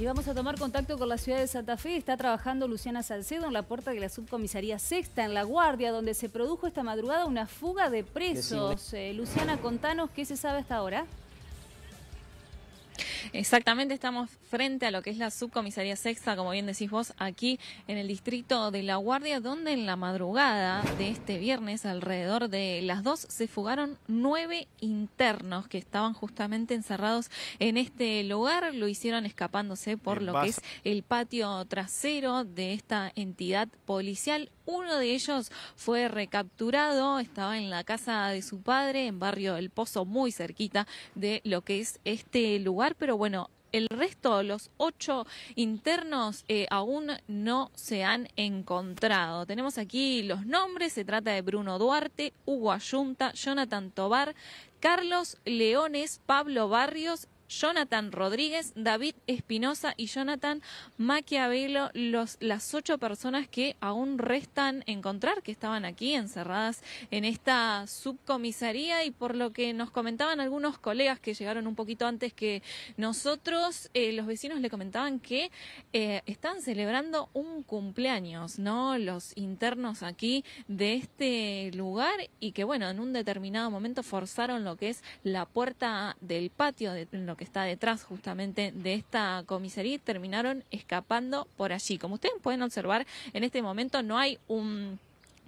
Y vamos a tomar contacto con la ciudad de Santa Fe. Está trabajando Luciana Salcedo en la puerta de la subcomisaría sexta en La Guardia, donde se produjo esta madrugada una fuga de presos. Eh, Luciana, contanos qué se sabe hasta ahora. Exactamente, estamos frente a lo que es la subcomisaría sexta, como bien decís vos, aquí en el distrito de La Guardia, donde en la madrugada de este viernes, alrededor de las dos, se fugaron nueve internos que estaban justamente encerrados en este lugar. Lo hicieron escapándose por lo que es el patio trasero de esta entidad policial. Uno de ellos fue recapturado, estaba en la casa de su padre, en barrio El Pozo, muy cerquita de lo que es este lugar, pero bueno, el resto, los ocho internos, eh, aún no se han encontrado. Tenemos aquí los nombres, se trata de Bruno Duarte, Hugo Ayunta, Jonathan Tobar, Carlos Leones, Pablo Barrios Jonathan Rodríguez, David Espinosa y Jonathan Maquiavelo, los, las ocho personas que aún restan encontrar, que estaban aquí encerradas en esta subcomisaría y por lo que nos comentaban algunos colegas que llegaron un poquito antes que nosotros, eh, los vecinos le comentaban que eh, están celebrando un cumpleaños, ¿no? Los internos aquí de este lugar y que bueno, en un determinado momento forzaron lo que es la puerta del patio, de, lo que está detrás justamente de esta comisaría terminaron escapando por allí. Como ustedes pueden observar, en este momento no hay un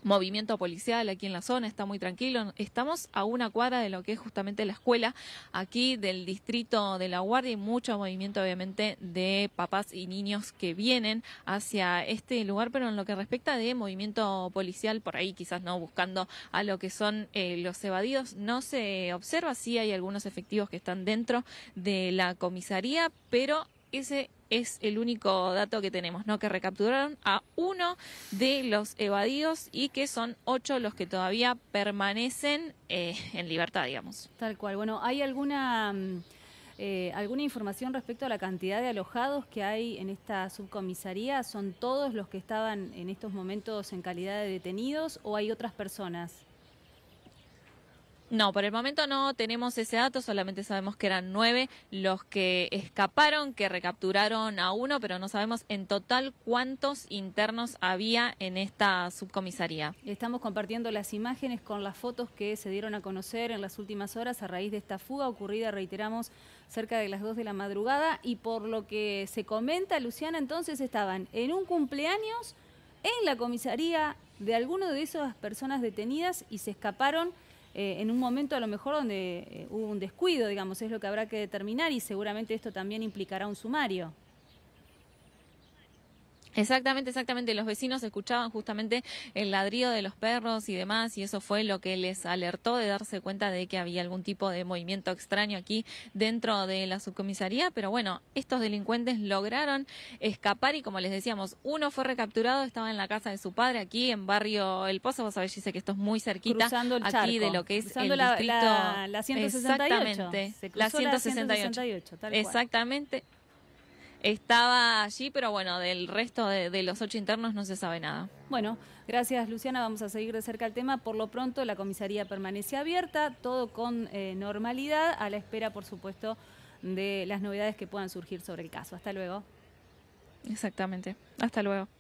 movimiento policial aquí en la zona, está muy tranquilo. Estamos a una cuadra de lo que es justamente la escuela aquí del distrito de La Guardia y mucho movimiento obviamente de papás y niños que vienen hacia este lugar, pero en lo que respecta de movimiento policial, por ahí quizás no buscando a lo que son eh, los evadidos, no se observa, sí hay algunos efectivos que están dentro de la comisaría, pero ese es el único dato que tenemos, ¿no? Que recapturaron a uno de los evadidos y que son ocho los que todavía permanecen eh, en libertad, digamos. Tal cual. Bueno, ¿hay alguna, mm, eh, alguna información respecto a la cantidad de alojados que hay en esta subcomisaría? ¿Son todos los que estaban en estos momentos en calidad de detenidos o hay otras personas? No, por el momento no tenemos ese dato, solamente sabemos que eran nueve los que escaparon, que recapturaron a uno, pero no sabemos en total cuántos internos había en esta subcomisaría. Estamos compartiendo las imágenes con las fotos que se dieron a conocer en las últimas horas a raíz de esta fuga ocurrida, reiteramos, cerca de las dos de la madrugada y por lo que se comenta, Luciana, entonces estaban en un cumpleaños en la comisaría de alguno de esas personas detenidas y se escaparon eh, en un momento a lo mejor donde eh, hubo un descuido, digamos, es lo que habrá que determinar y seguramente esto también implicará un sumario. Exactamente, exactamente. Los vecinos escuchaban justamente el ladrido de los perros y demás, y eso fue lo que les alertó de darse cuenta de que había algún tipo de movimiento extraño aquí dentro de la subcomisaría. Pero bueno, estos delincuentes lograron escapar y como les decíamos, uno fue recapturado, estaba en la casa de su padre aquí en barrio El Pozo. Vos sabés, dice que esto es muy cerquita aquí de lo que es el distrito. 168. Exactamente. la 168. tal Exactamente estaba allí, pero bueno, del resto de, los ocho internos no se sabe nada. Bueno, gracias Luciana, vamos a seguir de cerca el tema. Por lo pronto la comisaría permanece abierta, todo con eh, normalidad, a la espera, por supuesto, de las novedades que puedan surgir sobre el caso. Hasta luego. Exactamente, hasta luego.